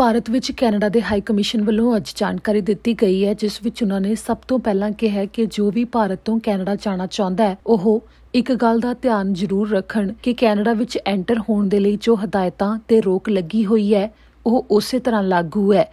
ਭਾਰਤ ਵਿੱਚ ਕੈਨੇਡਾ ਦੇ high commission ਵੱਲੋਂ ਅੱਜ ਜਾਣਕਾਰੀ ਦਿੱਤੀ ਗਈ ਹੈ ਜਿਸ ਵਿੱਚ ਉਹਨਾਂ ਨੇ ਸਭ ਤੋਂ ਪਹਿਲਾਂ ਕਿਹਾ ਕਿ ਜੋ ਵੀ ਭਾਰਤ ਤੋਂ ਕੈਨੇਡਾ ਜਾਣਾ ਚਾਹੁੰਦਾ ਹੈ ਉਹ ਇੱਕ ਗੱਲ ਦਾ ਧਿਆਨ ਜ਼ਰੂਰ ਰੱਖਣ ਕਿ ਕੈਨੇਡਾ ਵਿੱਚ ਐਂਟਰ ਹੋਣ ਦੇ ਲਈ ਜੋ ਹਦਾਇਤਾਂ ਤੇ ਰੋਕ ਲੱਗੀ ਹੋਈ ਹੈ ਉਹ ਉਸੇ ਤਰ੍ਹਾਂ ਲਾਗੂ ਹੈ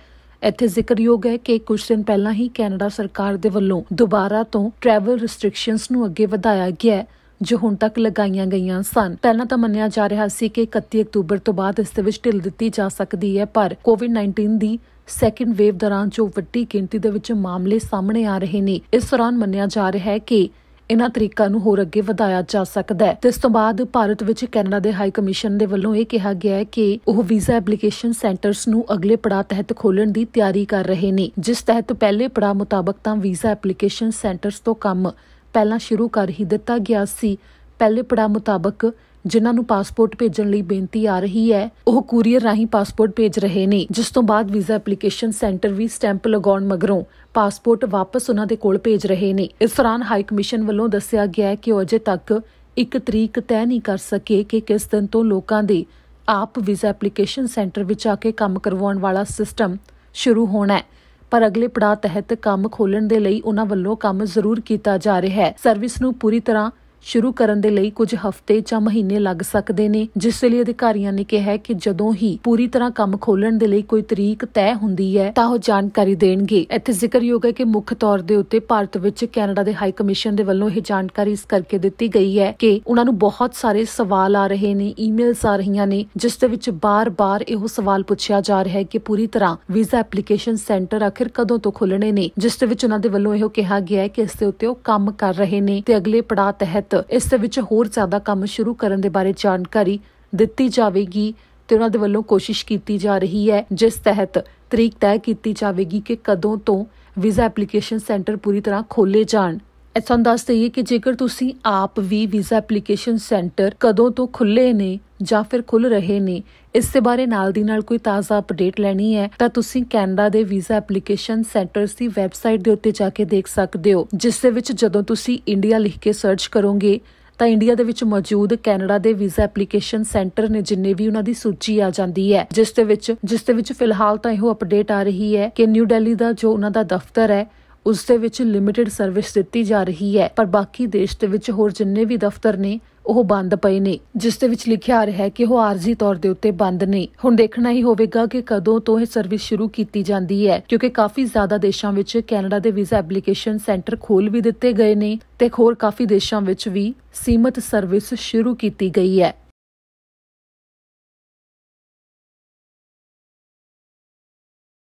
ਇੱਥੇ ਜ਼ਿਕਰਯੋਗ ਹੈ ਕਿ ਕੁਝ ਦਿਨ ਪਹਿਲਾਂ ਹੀ ਕੈਨੇਡਾ ਸਰਕਾਰ ਦੇ ਵੱਲੋਂ ਦੁਬਾਰਾ ਤੋਂ ਟਰੈਵਲ ਰੈਸਟ੍ਰਿਕਸ਼ਨਸ ਨੂੰ ਅੱਗੇ ਵਧਾਇਆ ਗਿਆ ਹੈ ਜੋ ਹੁਣ ਤੱਕ ਲਗਾਈਆਂ ਗਈਆਂ ਸਨ ਪਹਿਲਾਂ ਤਾਂ ਮੰਨਿਆ ਜਾ ਰਿਹਾ ਸੀ ਕਿ 31 ਅਕਤੂਬਰ ਤੋਂ ਬਾਅਦ ਇਸ ਦੇ ਵਿੱਚ ਢਿੱਲ ਦਿੱਤੀ ਜਾ ਸਕਦੀ ਹੈ ਪਰ ਕੋਵਿਡ-19 ਦੀ ਸੈਕੰਡ ਵੇਵ ਦੌਰਾਨ ਜੋ ਵੱਡੀ ਗਿਣਤੀ ਦੇ ਵਿੱਚ ਮਾਮਲੇ ਸਾਹਮਣੇ ਆ ਰਹੇ ਨੇ ਇਸ ਦੌਰਾਨ ਮੰਨਿਆ ਜਾ ਰਿਹਾ ਹੈ ਕਿ ਇਹਨਾਂ ਤਰੀਕਾ ਨੂੰ ਹੋਰ ਅੱਗੇ ਵਧਾਇਆ ਜਾ ਸਕਦਾ ਹੈ ਤੇ ਇਸ ਤੋਂ ਬਾਅਦ ਭਾਰਤ ਵਿੱਚ ਕੈਨੇਡਾ ਦੇ ਹਾਈ ਕਮਿਸ਼ਨ ਦੇ ਵੱਲੋਂ ਇਹ ਕਿਹਾ ਗਿਆ ਹੈ ਕਿ ਉਹ ਵੀਜ਼ਾ ਐਪਲੀਕੇਸ਼ਨ ਸੈਂਟਰਸ ਨੂੰ ਅਗਲੇ ਪੜਾਅ ਤਹਿਤ ਖੋਲਣ ਦੀ ਤਿਆਰੀ ਕਰ ਰਹੇ ਨੇ ਜਿਸ ਤਹਿਤ ਪਹਿਲੇ ਪੜਾਅ ਮੁਤਾਬਕ ਤਾਂ ਵੀਜ਼ਾ ਐਪਲੀਕੇਸ਼ਨ ਸੈਂਟਰਸ ਤੋਂ ਕੰਮ ਪਹਿਲਾਂ ਸ਼ੁਰੂ ਕਰ ਹੀ ਦਿੱਤਾ ਗਿਆ ਸੀ ਪਹਿਲੇ ਪੜਾਅ ਮੁਤਾਬਕ ਜਿਨ੍ਹਾਂ ਨੂੰ ਪਾਸਪੋਰਟ ਭੇਜਣ ਲਈ ਬੇਨਤੀ ਆ ਰਹੀ ਹੈ ਉਹ ਕੂਰੀਅਰ ਰਾਹੀਂ ਪਾਸਪੋਰਟ ਭੇਜ ਰਹੇ ਨੇ ਜਿਸ ਤੋਂ ਬਾਅਦ ਵੀਜ਼ਾ ਐਪਲੀਕੇਸ਼ਨ ਸੈਂਟਰ ਵੀ ਸਟੈਂਪ ਲਗਾਉਣ ਮਗਰੋਂ ਪਾਸਪੋਰਟ ਵਾਪਸ ਉਹਨਾਂ ਦੇ ਕੋਲ ਭੇਜ ਰਹੇ ਨੇ ਇਸ ਦੌਰਾਨ ਹਾਈ ਕਮਿਸ਼ਨ ਵੱਲੋਂ ਦੱਸਿਆ ਗਿਆ ਹੈ ਕਿ ਉਹ ਅਜੇ ਤੱਕ ਇੱਕ ਤਰੀਕ ਤੈਅ ਨਹੀਂ ਕਰ ਸਕੇ ਕਿ ਕਿਸ ਦਿਨ ਤੋਂ ਲੋਕਾਂ ਦੇ ਆਪ ਵੀਜ਼ਾ ਐਪਲੀਕੇਸ਼ਨ ਸੈਂਟਰ ਵਿੱਚ ਆ ਕੇ ਕੰਮ ਕਰਵਾਉਣ ਵਾਲਾ ਸਿਸਟਮ ਸ਼ੁਰੂ ਹੋਣਾ ਹੈ ਪਰ ਅਗਲੇ ਪੜਾਅ ਤਹਿਤ ਕੰਮ ਖੋਲਣ ਦੇ ਲਈ ਉਹਨਾਂ ਵੱਲੋਂ ਕੰਮ ਜ਼ਰੂਰ ਕੀਤਾ ਜਾ ਰਿਹਾ ਹੈ ਸਰਵਿਸ ਨੂੰ ਪੂਰੀ ਤਰ੍ਹਾਂ ਸ਼ੁਰੂ ਕਰਨ ਦੇ ਲਈ ਕੁਝ ਹਫ਼ਤੇ ਜਾਂ ਮਹੀਨੇ ਲੱਗ ਸਕਦੇ ਨੇ ਜਿਸ ਲਈ ਅਧਿਕਾਰੀਆਂ ਨੇ ਕਿਹਾ ਕਿ ਜਦੋਂ ਹੀ ਪੂਰੀ ਤਰ੍ਹਾਂ ਕੰਮ ਖੋਲਣ ਦੇ ਲਈ ਕੋਈ ਤਰੀਕ ਤੈਅ ਹੁੰਦੀ ਹੈ ਤਾਂ ਉਹ ਜਾਣਕਾਰੀ ਦੇਣਗੇ ਇੱਥੇ ਜ਼ਿਕਰਯੋਗ ਹੈ ਕਿ ਮੁੱਖ ਤੌਰ ਦੇ ਉੱਤੇ ਭਾਰਤ ਵਿੱਚ ਕੈਨੇਡਾ ਦੇ ਹਾਈ ਕਮਿਸ਼ਨ ਦੇ ਵੱਲੋਂ ਇਹ ਜਾਣਕਾਰੀ ਇਸ ਕਰਕੇ ਦਿੱਤੀ ਗਈ ਹੈ ਕਿ ਉਹਨਾਂ ਨੂੰ ਬਹੁਤ ਸਾਰੇ ਸਵਾਲ ਆ ਰਹੇ ਨੇ ਈਮੇਲਸ ਆ ਰਹੀਆਂ ਨੇ ਜਿਸ ਦੇ ਵਿੱਚ ਬਾਰ-ਬਾਰ ਇਹੋ ਸਵਾਲ ਪੁੱਛਿਆ ਜਾ ਰਿਹਾ ਹੈ ਕਿ ਪੂਰੀ ਤਰ੍ਹਾਂ ਵੀਜ਼ਾ ਐਪਲੀਕੇਸ਼ਨ ਸੈਂਟਰ ਆਖਿਰ ਕਦੋਂ ਤੋਂ ਖੁੱਲਣੇ ਨੇ ਜਿਸ ਦੇ ਵਿੱਚ ਉਹਨਾਂ ਦੇ ਵੱਲੋਂ ਇਹੋ ਕਿਹਾ ਗਿਆ ਹੈ ਕਿ ਇਸ ਦੇ ਉੱਤੇ ਉਹ ਕੰਮ ਕਰ ਰਹੇ ਨੇ ਤੇ ਅਗਲੇ ਪੜਾਅ ਤਹਿਤ ਤਹਿਤ ਇਸ ਦੇ ਵਿੱਚ ਹੋਰ ਜ਼ਿਆਦਾ ਕੰਮ ਸ਼ੁਰੂ ਕਰਨ ਦੇ ਬਾਰੇ ਜਾਣਕਾਰੀ ਦਿੱਤੀ ਜਾਵੇਗੀ ਤੇ ਉਹਨਾਂ ਦੇ ਵੱਲੋਂ ਕੋਸ਼ਿਸ਼ ਕੀਤੀ ਜਾ ਰਹੀ ਹੈ ਜਿਸ ਤਹਿਤ ਤਰੀਕ ਤੈਅ ਕੀਤੀ ਜਾਵੇਗੀ ਕਿ ਕਦੋਂ ਤੋਂ ਵੀਜ਼ਾ ਐਪਲੀਕੇਸ਼ਨ ਸੈਂਟਰ ਪੂਰੀ ਤਰ੍ਹਾਂ ਖੋਲੇ ਜਾਣ ਤੁਹਾਨੂੰ ਦੱਸ ਦਈਏ ਕਿ ਜੇਕਰ ਤੁਸੀਂ ਆਪ ਵੀ ਵੀਜ਼ਾ ਐਪਲੀਕੇਸ਼ਨ ਸੈਂਟਰ ਕਦੋਂ ਤੋਂ ਖੁੱਲੇ ਨੇ ਜਾਂ ਫਿਰ ਖੁੱਲ ਰਹੇ ਨੇ ਇਸ ਦੇ ਬਾਰੇ ਨਾਲ ਦੀ ਨਾਲ ਕੋਈ ਤਾਜ਼ਾ ਅਪਡੇਟ ਲੈਣੀ ਹੈ ਤਾਂ ਤੁਸੀਂ ਕੈਨੇਡਾ ਦੇ ਵੀਜ਼ਾ ਐਪਲੀਕੇਸ਼ਨ ਸੈਂਟਰਸ ਦੀ ਵੈਬਸਾਈਟ ਦੇ ਉੱਤੇ ਜਾ ਕੇ ਦੇਖ ਸਕਦੇ ਹੋ ਜਿਸ ਦੇ ਵਿੱਚ ਜਦੋਂ ਤੁਸੀਂ ਇੰਡੀਆ ਲਿਖ ਕੇ ਸਰਚ ਕਰੋਗੇ ਤਾਂ ਇੰਡੀਆ ਦੇ ਵਿੱਚ ਮੌਜੂਦ ਕੈਨੇਡਾ ਦੇ ਵੀਜ਼ਾ ਐਪਲੀਕੇਸ਼ਨ ਸੈਂਟਰ ਨੇ ਜਿੰਨੇ ਵੀ ਉਹਨਾਂ ਦੀ ਸੂਚੀ ਆ ਜਾਂਦੀ ਹੈ ਜਿਸ ਦੇ ਵਿੱਚ ਜਿਸ ਦੇ ਵਿੱਚ ਫਿਲਹਾਲ ਤਾਂ ਇਹੋ ਅਪਡੇਟ ਆ ਰਹੀ ਹੈ ਕਿ ਨਿਊ ਦਿੱਲੀ ਦਾ ਜੋ ਉਹਨਾਂ ਦਾ ਦਫ਼ਤਰ ਹੈ ਉਸ ਦੇ ਵਿੱਚ ਲਿਮਿਟਿਡ ਸਰਵਿਸ ਦਿੱਤੀ ਜਾ ਰਹੀ ਹੈ ਪਰ ਬਾਕੀ ਦੇਸ਼ ਦੇ ਵਿੱਚ ਹੋਰ ਜਿੰਨੇ ਵੀ ਦਫ਼ਤਰ ਨੇ ਉਹ ਬੰਦ ਪਏ ਨੇ ਜਿਸ ਦੇ ਵਿੱਚ ਲਿਖਿਆ ਆ ਰਿਹਾ ਹੈ ਕਿ ਉਹ ਆਰਜ਼ੀ ਤੌਰ ਦੇ ਉੱਤੇ ਬੰਦ ਨੇ ਹੁਣ ਦੇਖਣਾ ਹੀ ਹੋਵੇਗਾ ਕਿ ਕਦੋਂ ਤੋਂ ਇਹ ਸਰਵਿਸ ਸ਼ੁਰੂ ਕੀਤੀ ਜਾਂਦੀ ਹੈ ਕਿਉਂਕਿ ਕਾਫੀ ਜ਼ਿਆਦਾ ਦੇਸ਼ਾਂ ਵਿੱਚ ਕੈਨੇਡਾ ਦੇ ਵੀਜ਼ਾ ਐਪਲੀਕੇਸ਼ਨ ਸੈਂਟਰ ਖੋਲ ਵੀ ਦਿੱਤੇ ਗਏ ਨੇ ਤੇ ਹੋਰ ਕਾਫੀ ਦੇਸ਼ਾਂ ਵਿੱਚ ਵੀ ਸੀਮਤ ਸਰਵਿਸ ਸ਼ੁਰੂ ਕੀਤੀ ਗਈ ਹੈ